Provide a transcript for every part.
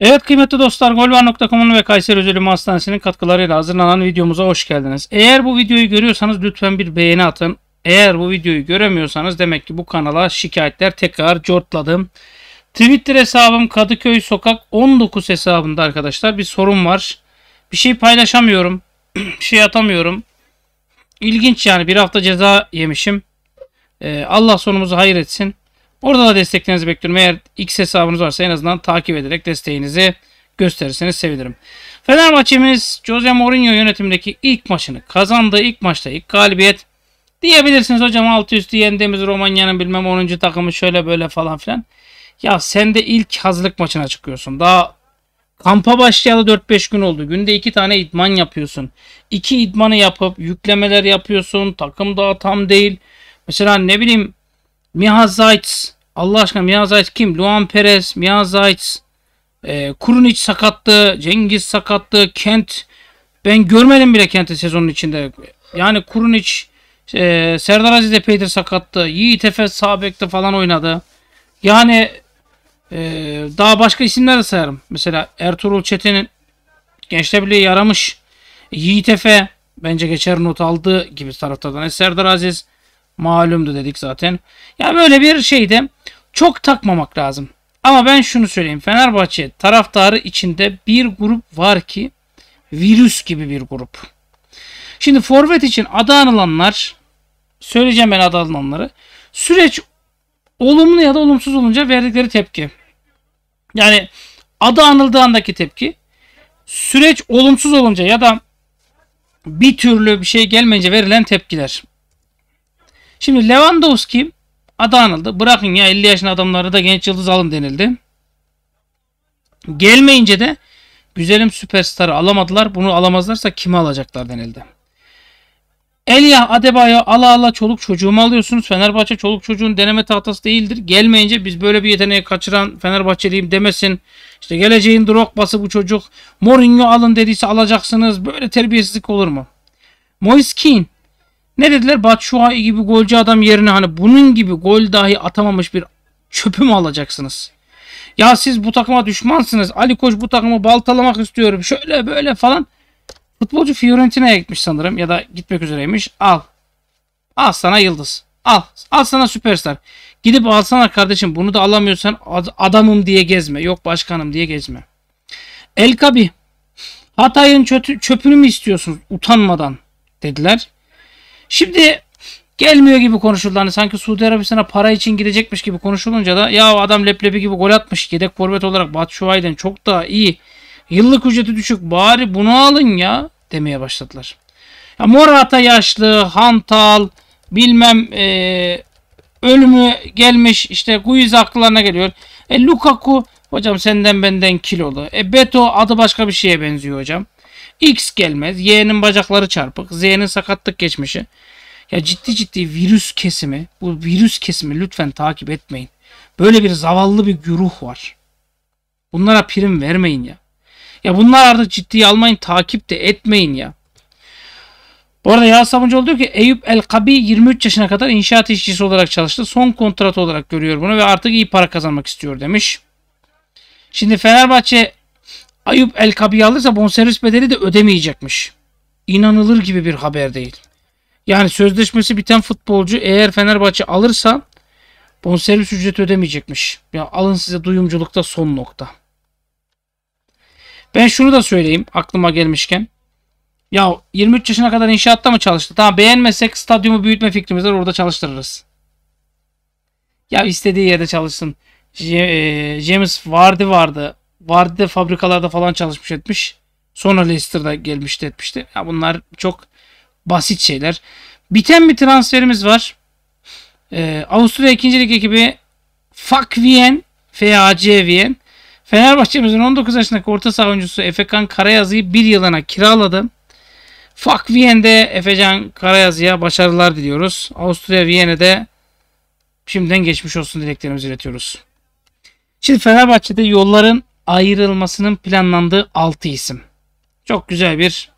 Evet kıymetli dostlar Golvan.com'un ve Kayseri Özel Hastanesi'nin katkılarıyla hazırlanan videomuza hoş geldiniz. Eğer bu videoyu görüyorsanız lütfen bir beğeni atın. Eğer bu videoyu göremiyorsanız demek ki bu kanala şikayetler tekrar cortladım. Twitter hesabım Kadıköy Sokak 19 hesabında arkadaşlar bir sorun var. Bir şey paylaşamıyorum. bir şey atamıyorum. İlginç yani bir hafta ceza yemişim. Ee, Allah sonumuzu hayır etsin. Orada da desteklerinizi bekliyorum. Eğer X hesabınız varsa en azından takip ederek desteğinizi gösterirseniz sevinirim. Fener Jose Mourinho yönetimindeki ilk maçını kazandı. İlk maçta ilk galibiyet diyebilirsiniz hocam. Altı üstü yendiğimiz Romanya'nın bilmem 10. takımı şöyle böyle falan filan. Ya sen de ilk hazırlık maçına çıkıyorsun. Daha kampa başlayalı 4-5 gün oldu. Günde 2 tane idman yapıyorsun. 2 idmanı yapıp yüklemeler yapıyorsun. Takım daha tam değil. Mesela ne bileyim Miha Zayt's Allah aşkına Miha Zayt's kim? Luan Perez, Miha Zayt's e, Kurunic sakattı, Cengiz sakattı, Kent ben görmedim bile Kent'i sezonun içinde. Yani Kurunic e, Serdar Aziz de Peter sakattı. Yiğit Efe Sabek'te falan oynadı. Yani e, daha başka isimler de sayarım. Mesela Ertuğrul Çetin'in Gençler Birliği yaramış. Yiğit Efe bence geçer not aldı gibi taraftardan. E, Serdar Aziz malumdu dedik zaten. Ya yani böyle bir şeyde çok takmamak lazım. Ama ben şunu söyleyeyim. Fenerbahçe taraftarı içinde bir grup var ki virüs gibi bir grup. Şimdi forvet için adı anılanlar söyleyeceğim ben adı anılanları. Süreç olumlu ya da olumsuz olunca verdikleri tepki. Yani adı anıldığı andaki tepki süreç olumsuz olunca ya da bir türlü bir şey gelmeyince verilen tepkiler. Şimdi Lewandowski adı anıldı. Bırakın ya 50 yaşın adamları da genç yıldız alın denildi. Gelmeyince de güzelim süperstarı alamadılar. Bunu alamazlarsa kimi alacaklar denildi. Elia Adebayo ala ala çoluk çocuğumu alıyorsunuz. Fenerbahçe çoluk çocuğun deneme tahtası değildir. Gelmeyince biz böyle bir yeteneği kaçıran Fenerbahçeliyim demesin. İşte geleceğin Drogba'sı bu çocuk. Mourinho alın dediyse alacaksınız. Böyle terbiyesizlik olur mu? Moise Keane ne dediler? Batshuayi gibi golcü adam yerine hani bunun gibi gol dahi atamamış bir çöpü mü alacaksınız? Ya siz bu takıma düşmansınız. Ali Koç bu takımı baltalamak istiyorum. Şöyle böyle falan. Futbolcu Fiorentina'ya gitmiş sanırım ya da gitmek üzereymiş. Al. Al sana yıldız. Al. Al sana süperstar. Gidip alsana kardeşim bunu da alamıyorsan adamım diye gezme. Yok başkanım diye gezme. El Kabi. Hatay'ın çöpünü mü istiyorsun utanmadan dediler. Şimdi gelmiyor gibi konuşuldu. Hani sanki Suudi Arabistan'a para için gidecekmiş gibi konuşulunca da ya adam leblebi gibi gol atmış. Yedek forvet olarak Batu Şuay'den çok daha iyi. Yıllık ücreti düşük bari bunu alın ya demeye başladılar. Ya Morata yaşlı, hantal, bilmem e, ölümü gelmiş işte Guiz aklına geliyor. E, Lukaku hocam senden benden kilolu. E, Beto adı başka bir şeye benziyor hocam. X gelmez. Y'nin bacakları çarpık. Z'nin sakatlık geçmişi. Ya ciddi ciddi virüs kesimi, bu virüs kesimi lütfen takip etmeyin. Böyle bir zavallı bir güruh var. Bunlara prim vermeyin ya. Ya bunlar artık ciddiye almayın, takip de etmeyin ya. Bu arada Yağız Sabuncuoğlu diyor ki Eyüp El Kabi 23 yaşına kadar inşaat işçisi olarak çalıştı. Son kontrat olarak görüyor bunu ve artık iyi para kazanmak istiyor demiş. Şimdi Fenerbahçe Ayıp El Kabi'yi alırsa bonservis bedeli de ödemeyecekmiş. İnanılır gibi bir haber değil. Yani sözleşmesi biten futbolcu eğer Fenerbahçe alırsa bonservis ücreti ödemeyecekmiş. Ya alın size duyumculukta son nokta. Ben şunu da söyleyeyim aklıma gelmişken. Ya 23 yaşına kadar inşaatta mı çalıştı? Tamam beğenmesek stadyumu büyütme fikrimiz var orada çalıştırırız. Ya istediği yerde çalışsın. E, James Vardy vardı vadide fabrikalarda falan çalışmış etmiş. Sonra Leicester'da gelmişti etmişti. Ya bunlar çok basit şeyler. Biten bir transferimiz var. Ee, Avusturya 2. Lig ekibi Fak Wien FAC Wien Fenerbahçe'mizin 19 yaşındaki orta saha oyuncusu Efekan Karayazı'yı bir yılına kiraladı. Fak Wien'de Efecan Karayazı'ya başarılar diliyoruz. Avusturya Viyene'de şimdiden geçmiş olsun dileklerimizi iletiyoruz. Şimdi Fenerbahçe'de yolların ayrılmasının planlandığı 6 isim. Çok güzel bir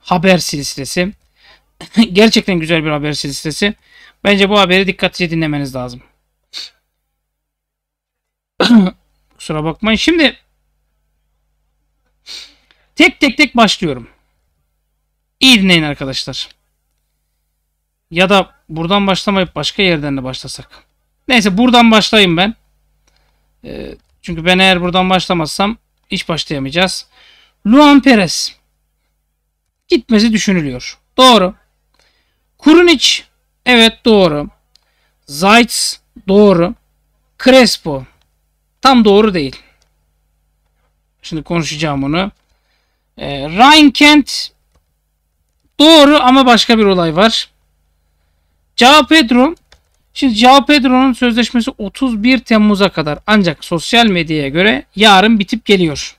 haber silsilesi. Gerçekten güzel bir haber silsilesi. Bence bu haberi dikkatlice dinlemeniz lazım. Kusura bakmayın. Şimdi tek tek tek başlıyorum. İyi dinleyin arkadaşlar. Ya da buradan başlamayıp başka yerden de başlasak. Neyse buradan başlayayım ben. Ee, çünkü ben eğer buradan başlamazsam hiç başlayamayacağız. Luan Perez gitmesi düşünülüyor. Doğru. Kurunic evet doğru. Zaitz doğru. Crespo tam doğru değil. Şimdi konuşacağım onu. Ee, Ryan Kent doğru ama başka bir olay var. Cao Pedro Şimdi Cao Pedro'nun sözleşmesi 31 Temmuz'a kadar ancak sosyal medyaya göre yarın bitip geliyor.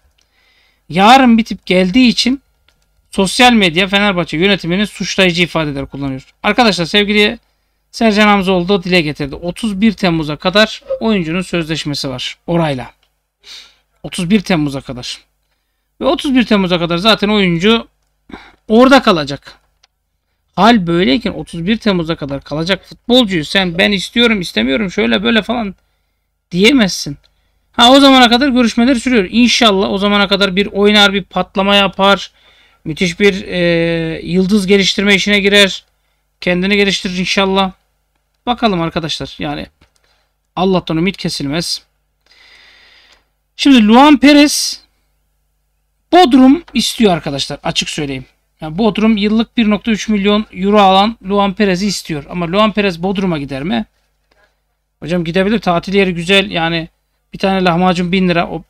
Yarın bitip geldiği için sosyal medya Fenerbahçe yönetimini suçlayıcı ifadeler kullanıyor. Arkadaşlar sevgili Sercan Hamzoğlu da dile getirdi. 31 Temmuz'a kadar oyuncunun sözleşmesi var orayla. 31 Temmuz'a kadar. Ve 31 Temmuz'a kadar zaten oyuncu orada kalacak. Hal böyleyken 31 Temmuz'a kadar kalacak futbolcuyu sen ben istiyorum istemiyorum şöyle böyle falan diyemezsin. Ha o zamana kadar görüşmeler sürüyor. İnşallah o zamana kadar bir oynar bir patlama yapar. Müthiş bir e, yıldız geliştirme işine girer. Kendini geliştirir inşallah. Bakalım arkadaşlar yani Allah'tan ümit kesilmez. Şimdi Luan Perez Bodrum istiyor arkadaşlar açık söyleyeyim. Yani Bodrum yıllık 1.3 milyon euro alan Luan Perez'i istiyor. Ama Luan Perez Bodrum'a gider mi? Hocam gidebilir. Tatil yeri güzel. Yani bir tane lahmacun 1000 lira. O...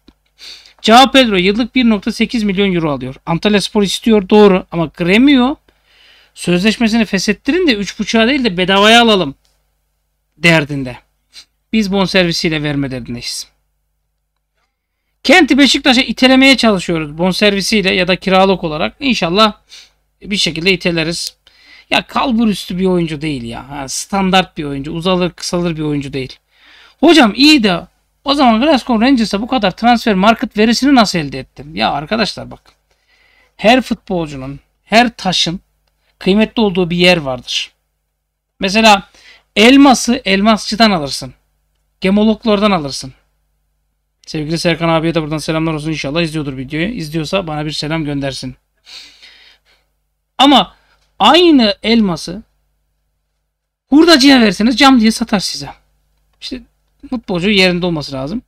Cao Pedro yıllık 1.8 milyon euro alıyor. Antalya Spor istiyor doğru. Ama Gremio sözleşmesini feshettirin de 3.5'a değil de bedavaya alalım derdinde. Biz bon servisiyle verme derdindeyiz. Kenti Beşiktaş'a itelemeye çalışıyoruz bonservisiyle ya da kiralık olarak. İnşallah bir şekilde iteleriz. Ya kalbur üstü bir oyuncu değil ya. Ha, standart bir oyuncu. Uzalır kısalır bir oyuncu değil. Hocam iyi de o zaman Glasgow Rangers'a bu kadar transfer market verisini nasıl elde ettim? Ya arkadaşlar bak. Her futbolcunun, her taşın kıymetli olduğu bir yer vardır. Mesela elması elmasçıdan alırsın. Gemologlardan alırsın. Sevgili Serkan abiye de buradan selamlar olsun. İnşallah izliyordur videoyu. İzliyorsa bana bir selam göndersin. Ama aynı elması hurdacıya verseniz cam diye satar size. İşte futbolcu yerinde olması lazım.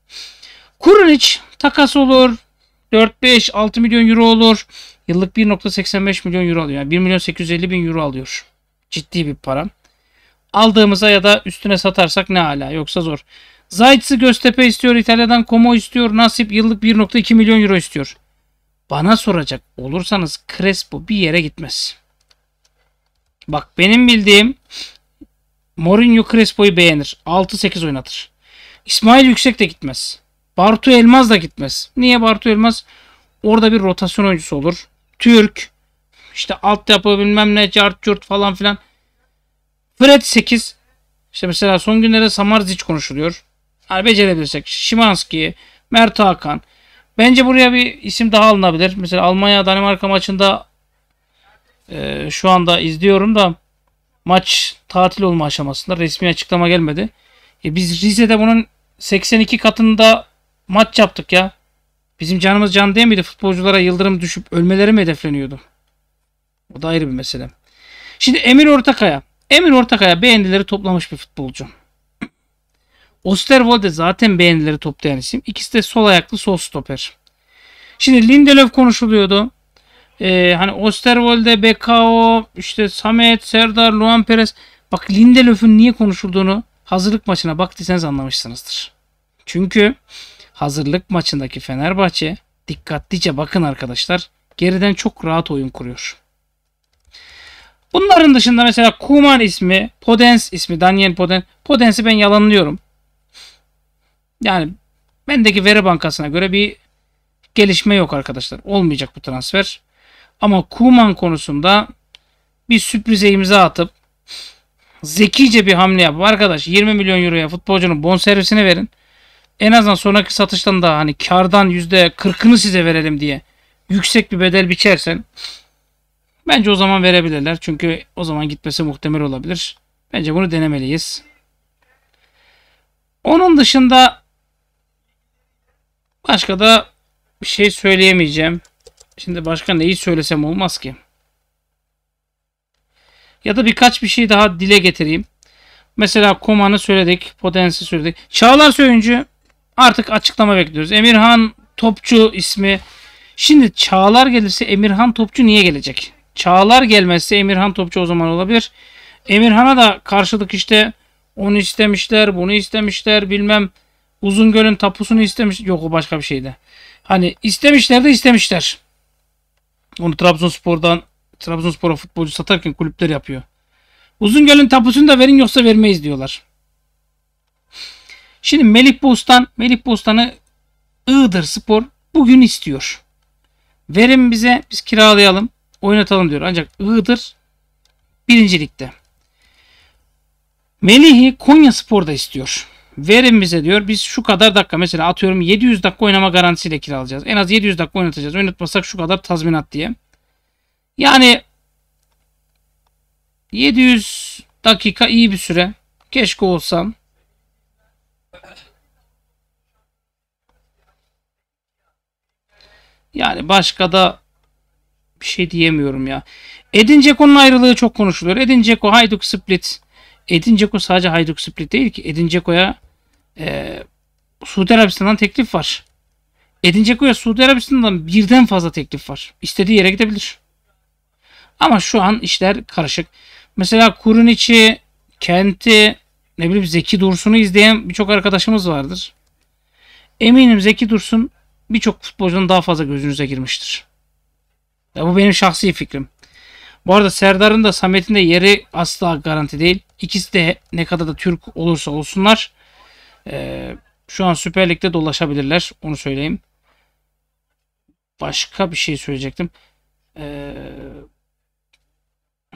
Kurun Kurunic takas olur. 4-5-6 milyon euro olur. Yıllık 1.85 milyon euro alıyor. Yani 1 milyon 850 bin euro alıyor. Ciddi bir para. Aldığımıza ya da üstüne satarsak ne hala yoksa zor. Zayt'sı Göztepe istiyor, İtalya'dan Como istiyor, Nasip yıllık 1.2 milyon euro istiyor. Bana soracak olursanız Crespo bir yere gitmez. Bak benim bildiğim Mourinho Crespo'yu beğenir. 6-8 oynatır. İsmail Yüksek de gitmez. Bartu Elmaz da gitmez. Niye Bartu Elmaz? Orada bir rotasyon oyuncusu olur. Türk. İşte altyapı bilmem ne cart curt falan filan. Fred 8. İşte mesela son günlerde Samarzic konuşuluyor yani becerebilirsek Şimanski, Mert Hakan. Bence buraya bir isim daha alınabilir. Mesela Almanya Danimarka maçında e, şu anda izliyorum da maç tatil olma aşamasında resmi açıklama gelmedi. E biz Rize'de bunun 82 katında maç yaptık ya. Bizim canımız can değil miydi? Futbolculara yıldırım düşüp ölmeleri mi hedefleniyordu? O da ayrı bir mesele. Şimdi Emir Ortakaya. Emir Ortakaya beğendileri toplamış bir futbolcu. Osterwolde zaten beğenileri toplayan isim. İkisi de sol ayaklı sol stoper. Şimdi Lindelöf konuşuluyordu. Ee, hani Osterwolde, Bekao, işte Samet, Serdar, Luan Perez. Bak Lindelöf'ün niye konuşulduğunu hazırlık maçına baktıysanız anlamışsınızdır. Çünkü hazırlık maçındaki Fenerbahçe dikkatlice bakın arkadaşlar geriden çok rahat oyun kuruyor. Bunların dışında mesela Kuman ismi, Podens ismi, Daniel Podens. Podens'i ben yalanlıyorum. Yani bendeki veri bankasına göre bir gelişme yok arkadaşlar. Olmayacak bu transfer. Ama Kuman konusunda bir sürprize imza atıp zekice bir hamle yapıp arkadaş 20 milyon euroya futbolcunun bonservisini verin. En azından sonraki satıştan da hani kardan %40'ını size verelim diye yüksek bir bedel biçersen bence o zaman verebilirler. Çünkü o zaman gitmesi muhtemel olabilir. Bence bunu denemeliyiz. Onun dışında Başka da bir şey söyleyemeyeceğim. Şimdi başka neyi söylesem olmaz ki. Ya da birkaç bir şey daha dile getireyim. Mesela Koman'ı söyledik. Potensi söyledik. Çağlar Söyüncü artık açıklama bekliyoruz. Emirhan Topçu ismi. Şimdi Çağlar gelirse Emirhan Topçu niye gelecek? Çağlar gelmezse Emirhan Topçu o zaman olabilir. Emirhan'a da karşılık işte onu istemişler, bunu istemişler, bilmem Uzungöl'ün tapusunu istemiş. Yok o başka bir şeydi. Hani istemişler de istemişler. Onu Trabzonspor'dan Trabzonspor'a futbolcu satarken kulüpler yapıyor. Uzungöl'ün tapusunu da verin yoksa vermeyiz diyorlar. Şimdi Melih Bostan, Melih Bostan'ı Iğdır Spor bugün istiyor. Verin bize biz kiralayalım, oynatalım diyor. Ancak Iğdır birincilikte. Melih'i Konya Spor'da istiyor. Verin bize diyor biz şu kadar dakika mesela atıyorum 700 dakika oynama garantisiyle kiralayacağız. En az 700 dakika oynatacağız. Oynatmasak şu kadar tazminat diye. Yani 700 dakika iyi bir süre. Keşke olsam. Yani başka da bir şey diyemiyorum ya. Edin Dzeko'nun ayrılığı çok konuşuluyor. Edin Dzeko, Hayduk Split. Edin Dzeko sadece Hayduk Split değil ki. Edin Dzeko'ya e, Suudi Arabistan'dan teklif var. Edin Dzeko'ya Suudi Arabistan'dan birden fazla teklif var. İstediği yere gidebilir. Ama şu an işler karışık. Mesela içi, Kent'i, ne bileyim Zeki Dursun'u izleyen birçok arkadaşımız vardır. Eminim Zeki Dursun birçok futbolcunun daha fazla gözünüze girmiştir. Ya bu benim şahsi fikrim. Bu arada Serdar'ın da Samet'in de yeri asla garanti değil. İkisi de ne kadar da Türk olursa olsunlar ee, şu an Süper Lig'de dolaşabilirler. Onu söyleyeyim. Başka bir şey söyleyecektim. Ee,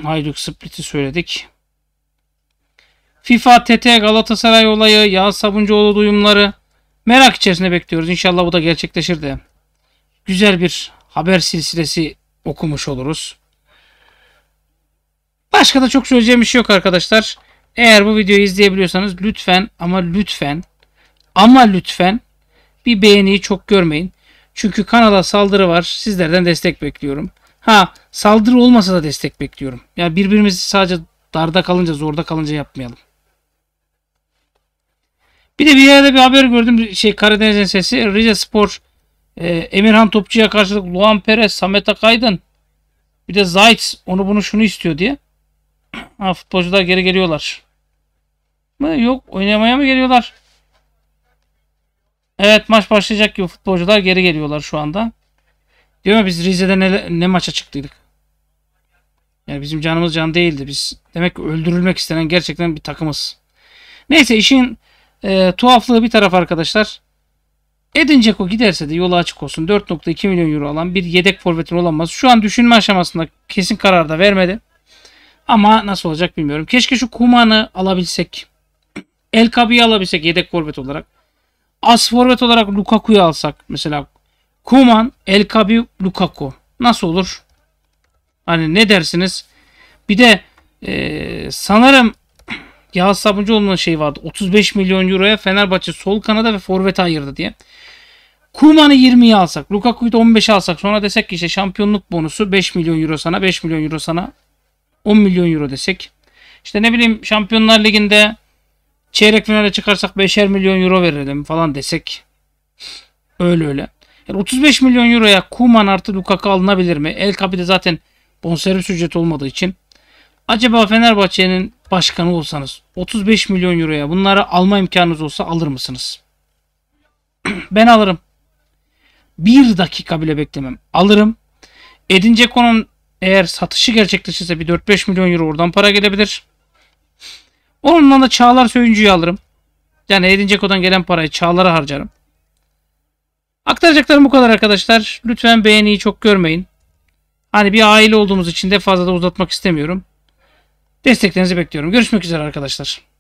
Hayduk Split'i söyledik. FIFA, TT, Galatasaray olayı, Yağız Sabuncuoğlu duyumları. Merak içerisinde bekliyoruz. İnşallah bu da gerçekleşir de. Güzel bir haber silsilesi okumuş oluruz. Başka da çok söyleyeceğim bir şey yok arkadaşlar. Eğer bu videoyu izleyebiliyorsanız lütfen ama lütfen ama lütfen bir beğeniyi çok görmeyin. Çünkü kanala saldırı var. Sizlerden destek bekliyorum. Ha saldırı olmasa da destek bekliyorum. Ya yani birbirimizi sadece darda kalınca zorda kalınca yapmayalım. Bir de bir yerde bir haber gördüm. Şey Karadeniz'in sesi Rize Spor e, Emirhan Topçu'ya karşılık Luan Perez, Samet Akaydın bir de Zayt onu bunu şunu istiyor diye. Ha futbolcular geri geliyorlar. Mı? Yok oynamaya mı geliyorlar? Evet maç başlayacak gibi futbolcular geri geliyorlar şu anda. Diyor mu biz Rize'de ne, ne maça çıktıydık? Yani bizim canımız can değildi. Biz demek ki öldürülmek istenen gerçekten bir takımız. Neyse işin e, tuhaflığı bir taraf arkadaşlar. Edin Dzeko giderse de yolu açık olsun. 4.2 milyon euro alan bir yedek forvetin olamaz. Şu an düşünme aşamasında kesin kararda vermedi. Ama nasıl olacak bilmiyorum. Keşke şu Kuman'ı alabilsek. El Kabi'yi alabilsek yedek forvet olarak. As forvet olarak Lukaku'yu alsak. Mesela Kuman, El Kabi, Lukaku. Nasıl olur? Hani ne dersiniz? Bir de e, sanırım Yağız Sabuncuoğlu'nun şey vardı. 35 milyon euroya Fenerbahçe sol kanada ve forvet ayırdı diye. Kuman'ı 20'ye alsak, Lukaku'yu da 15'e alsak sonra desek ki işte şampiyonluk bonusu 5 milyon euro sana, 5 milyon euro sana 10 milyon euro desek. İşte ne bileyim Şampiyonlar Ligi'nde çeyrek finale çıkarsak 5'er milyon euro verelim falan desek. Öyle öyle. Yani 35 milyon euroya Kuman artı Lukaku alınabilir mi? El kapide zaten bonservis ücreti olmadığı için. Acaba Fenerbahçe'nin başkanı olsanız 35 milyon euroya bunları alma imkanınız olsa alır mısınız? ben alırım. Bir dakika bile beklemem. Alırım. Edin Ceko'nun eğer satışı gerçekleşirse bir 4-5 milyon euro oradan para gelebilir. Onunla da Çağlar Söyüncü'yü alırım. Yani Edin Ceko'dan gelen parayı Çağlar'a harcarım. Aktaracaklarım bu kadar arkadaşlar. Lütfen beğeniyi çok görmeyin. Hani bir aile olduğumuz için de fazla da uzatmak istemiyorum. Desteklerinizi bekliyorum. Görüşmek üzere arkadaşlar.